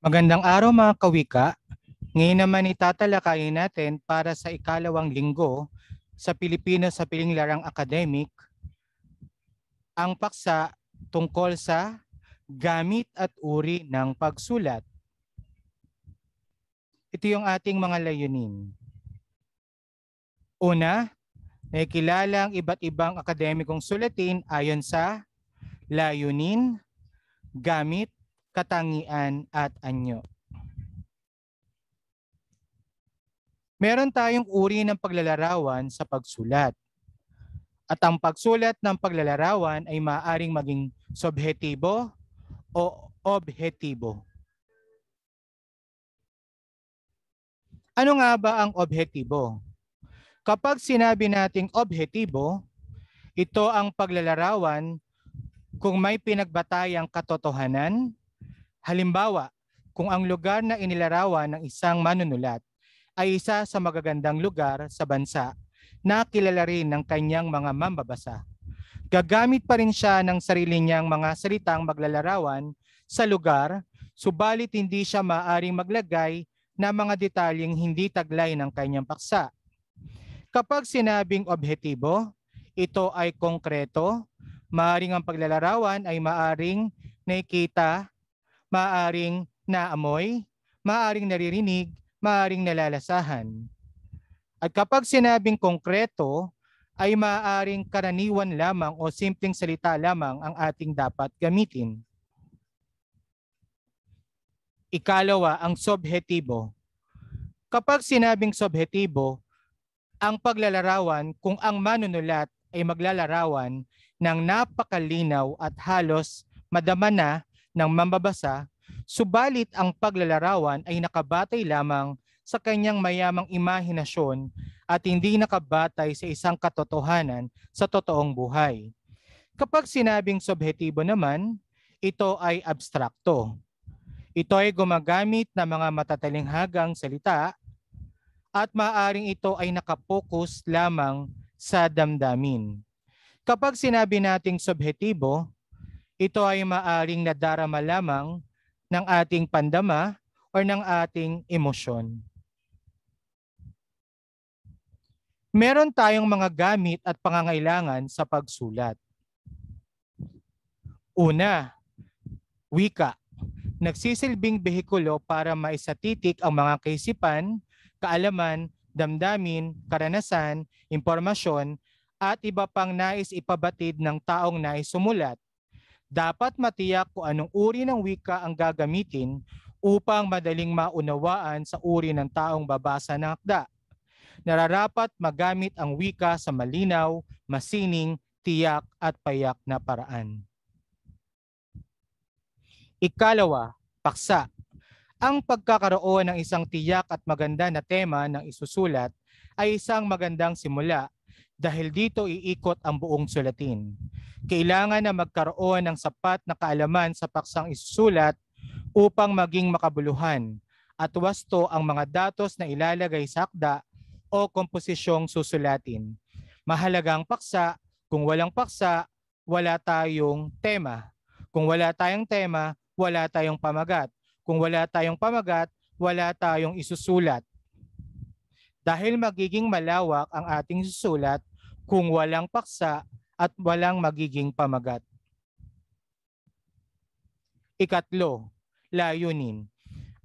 Magandang araw mga kawika. Ngayon naman itatalakayin natin para sa ikalawang linggo sa Pilipinas sa Piling Larang Academic ang paksa tungkol sa gamit at uri ng pagsulat. Ito yung ating mga layunin. Una, nakikilala ang iba't ibang akademikong sulatin ayon sa layunin, gamit katangian at anyo. Meron tayong uri ng paglalarawan sa pagsulat. At ang pagsulat ng paglalarawan ay maaaring maging subjetibo o objetibo. Ano nga ba ang objetibo? Kapag sinabi nating objetibo, ito ang paglalarawan kung may pinagbatayang katotohanan, Halimbawa, kung ang lugar na inilarawan ng isang manunulat ay isa sa magagandang lugar sa bansa na kilala rin ng kanyang mga mambabasa. Gagamit pa rin siya ng sarili niyang mga salitang maglalarawan sa lugar, subalit hindi siya maaring maglagay na mga detalyeng hindi taglay ng kanyang paksa. Kapag sinabing objetibo, ito ay konkreto, maaring ang paglalarawan ay maaring nakikita maaring naamoy, maaaring naririnig, maaaring nalalasahan. At kapag sinabing konkreto, ay maaring karaniwan lamang o simpleng salita lamang ang ating dapat gamitin. Ikalawa, ang subjetibo. Kapag sinabing subjetibo, ang paglalarawan kung ang manunulat ay maglalarawan ng napakalinaw at halos madama na ng mambabasa, subalit ang paglalarawan ay nakabatay lamang sa kanyang mayamang imahinasyon at hindi nakabatay sa isang katotohanan sa totoong buhay. Kapag sinabing subjektibo naman, ito ay abstrakto. Ito ay gumagamit ng mga matatalinghagang salita at maaring ito ay nakapokus lamang sa damdamin. Kapag sinabi nating subjektibo, ito ay maaring nadarama lamang ng ating pandama or ng ating emosyon. Meron tayong mga gamit at pangangailangan sa pagsulat. Una, wika. Nagsisilbing behikulo para maisatitik ang mga kaisipan, kaalaman, damdamin, karanasan, impormasyon, at iba pang nais ipabatid ng taong nais sumulat dapat matiyak kung anong uri ng wika ang gagamitin upang madaling maunawaan sa uri ng taong babasa ng akda. Nararapat magamit ang wika sa malinaw, masining, tiyak at payak na paraan. Ikalawa, paksa. Ang pagkakaroon ng isang tiyak at maganda na tema ng isusulat ay isang magandang simula dahil dito iikot ang buong sulatin. Kailangan na magkaroon ng sapat na kaalaman sa paksang isusulat upang maging makabuluhan at wasto ang mga datos na ilalagay sa akda o komposisyong susulatin. Mahalagang paksa, kung walang paksa, wala tayong tema. Kung wala tayong tema, wala tayong pamagat. Kung wala tayong pamagat, wala tayong isusulat. Dahil magiging malawak ang ating susulat, kung walang paksa at walang magiging pamagat. Ikatlo, layunin.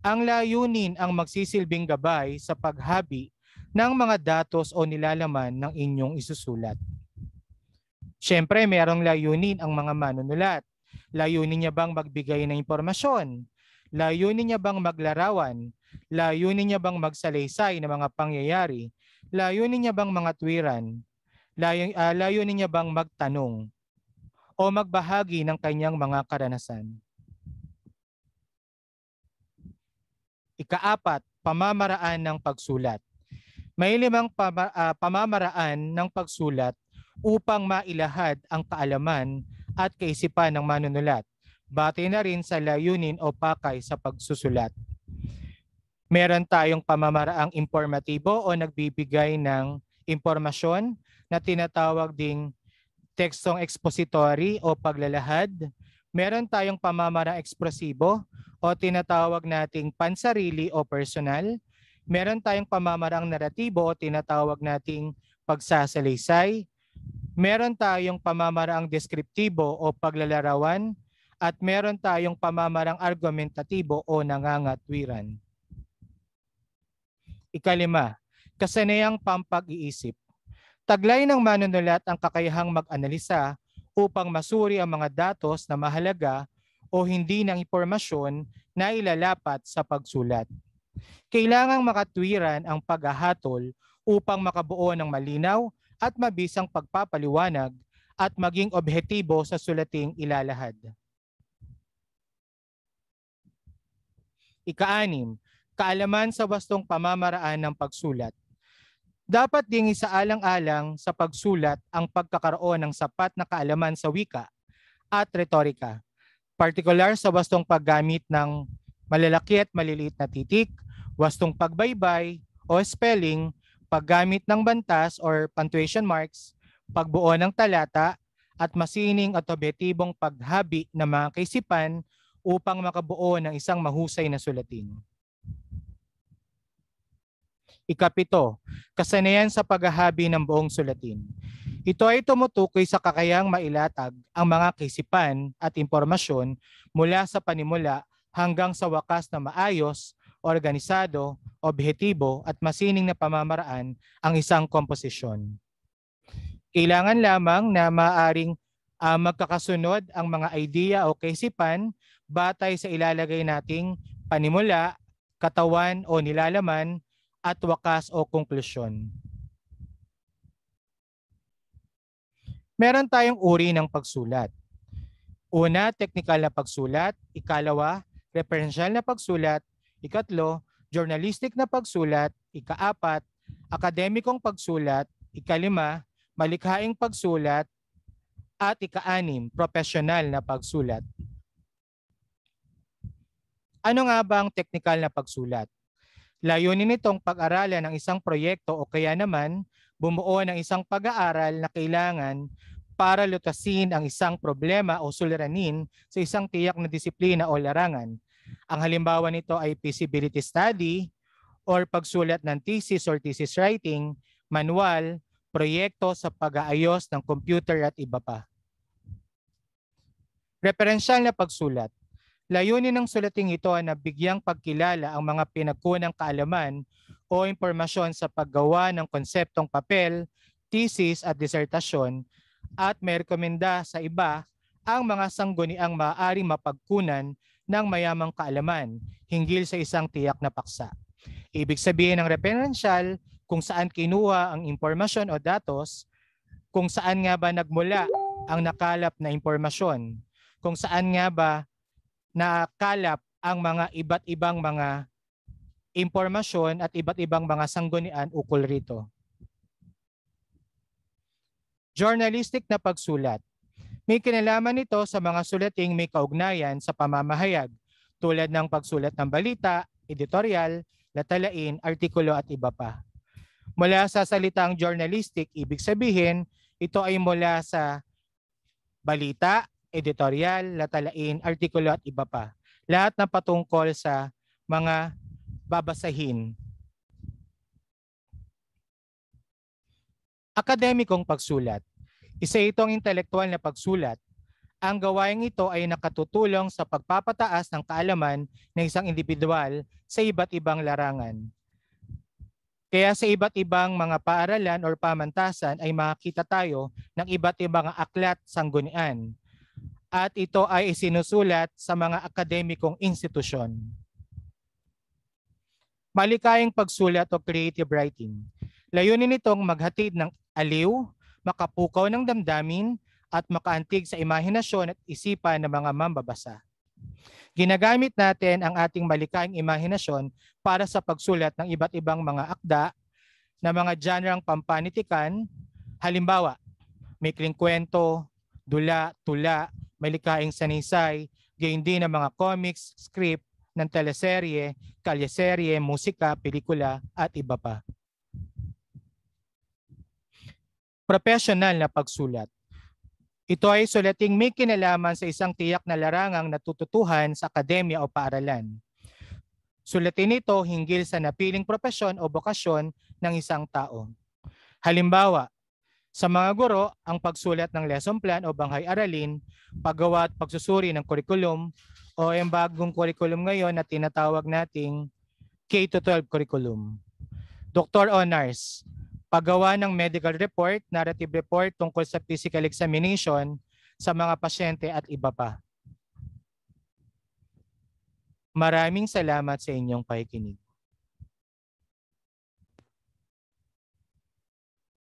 Ang layunin ang magsisilbing gabay sa paghabi ng mga datos o nilalaman ng inyong isusulat. Siyempre, mayroong layunin ang mga manunulat. Layunin niya bang magbigay ng impormasyon? Layunin niya bang maglarawan? Layunin niya bang magsalaysay ng mga pangyayari? Layunin niya bang mga tuwiran? layo, uh, ah, layunin niya bang magtanong o magbahagi ng kanyang mga karanasan. Ikaapat, pamamaraan ng pagsulat. May limang pama, uh, pamamaraan ng pagsulat upang mailahad ang kaalaman at kaisipan ng manunulat. Bati na rin sa layunin o pakay sa pagsusulat. Meron tayong pamamaraang informatibo o nagbibigay ng impormasyon na tinatawag ding tekstong expository o paglalahad. Meron tayong pamamarang ekspresibo o tinatawag nating pansarili o personal. Meron tayong pamamarang naratibo o tinatawag nating pagsasalaysay. Meron tayong pamamaraang deskriptibo o paglalarawan at meron tayong pamamarang argumentatibo o nangangatwiran. Ikalima, kasanayang pampag-iisip. Taglay ng manunulat ang kakayahang mag-analisa upang masuri ang mga datos na mahalaga o hindi ng impormasyon na ilalapat sa pagsulat. Kailangang makatwiran ang paghahatol upang makabuo ng malinaw at mabisang pagpapaliwanag at maging obhetibo sa sulating ilalahad. ika Ikaanim, kaalaman sa wastong pamamaraan ng pagsulat. Dapat ding isaalang-alang alang sa pagsulat ang pagkakaroon ng sapat na kaalaman sa wika at retorika, partikular sa wastong paggamit ng malalaki at maliliit na titik, wastong pagbaybay o spelling, paggamit ng bantas or punctuation marks, pagbuo ng talata, at masining at objetibong paghabi ng mga kaisipan upang makabuo ng isang mahusay na sulatin. Ikapito, kasanayan sa paghahabi ng buong sulatin. Ito ay tumutukoy sa kakayang mailatag ang mga kisipan at impormasyon mula sa panimula hanggang sa wakas na maayos, organisado, objektibo at masining na pamamaraan ang isang komposisyon. Kailangan lamang na maaring uh, magkakasunod ang mga idea o kaisipan batay sa ilalagay nating panimula, katawan o nilalaman at wakas o konklusyon. Meron tayong uri ng pagsulat. Una, technical na pagsulat. Ikalawa, referensyal na pagsulat. Ikatlo, journalistic na pagsulat. Ikaapat, akademikong pagsulat. Ikalima, malikhaing pagsulat. At ikaanim, profesional na pagsulat. Ano nga ba ang technical na pagsulat? Layunin nitong pag-aralan ng isang proyekto o kaya naman bumuo ng isang pag-aaral na kailangan para lutasin ang isang problema o suliranin sa isang tiyak na disiplina o larangan. Ang halimbawa nito ay feasibility study or pagsulat ng thesis or thesis writing, manual, proyekto sa pag-aayos ng computer at iba pa. Referensyal na pagsulat. Layunin ng sulating ito na bigyang pagkilala ang mga pinagkunang kaalaman o impormasyon sa paggawa ng konseptong papel, thesis at disertasyon at may rekomenda sa iba ang mga sangguniang maaaring mapagkunan ng mayamang kaalaman hinggil sa isang tiyak na paksa. Ibig sabihin ng referential kung saan kinuha ang impormasyon o datos, kung saan nga ba nagmula ang nakalap na impormasyon, kung saan nga ba na kalap ang mga iba't ibang mga impormasyon at iba't ibang mga sanggunian ukol rito. Journalistic na pagsulat. May kinalaman ito sa mga sulating may kaugnayan sa pamamahayag tulad ng pagsulat ng balita, editorial, latalain, artikulo at iba pa. Mula sa salitang journalistic, ibig sabihin, ito ay mula sa balita, editorial, latalain, artikulo at iba pa. Lahat na patungkol sa mga babasahin. Akademikong pagsulat. Isa itong intelektual na pagsulat. Ang gawain ito ay nakatutulong sa pagpapataas ng kaalaman ng isang individual sa iba't ibang larangan. Kaya sa iba't ibang mga paaralan or pamantasan ay makakita tayo ng iba't ibang aklat sanggunian at ito ay isinusulat sa mga akademikong institusyon. Malikayang pagsulat o creative writing. Layunin nitong maghatid ng aliw, makapukaw ng damdamin, at makaantig sa imahinasyon at isipan ng mga mambabasa. Ginagamit natin ang ating malikayang imahinasyon para sa pagsulat ng iba't ibang mga akda na mga genre pampanitikan, halimbawa, mikling kwento, dula, tula, may likaing sanisay, gayon din ang mga comics, script ng teleserye, kalyeserye, musika, pelikula at iba pa. Professional na pagsulat. Ito ay sulating may kinalaman sa isang tiyak na larangang natututuhan sa akademya o paaralan. Sulatin ito hinggil sa napiling propesyon o bokasyon ng isang tao. Halimbawa, sa mga guro, ang pagsulat ng lesson plan o banghay aralin, paggawa at pagsusuri ng kurikulum o yung bagong kurikulum ngayon na tinatawag nating K-12 curriculum. Doctor Honors, paggawa ng medical report, narrative report tungkol sa physical examination sa mga pasyente at iba pa. Maraming salamat sa inyong pakikinig.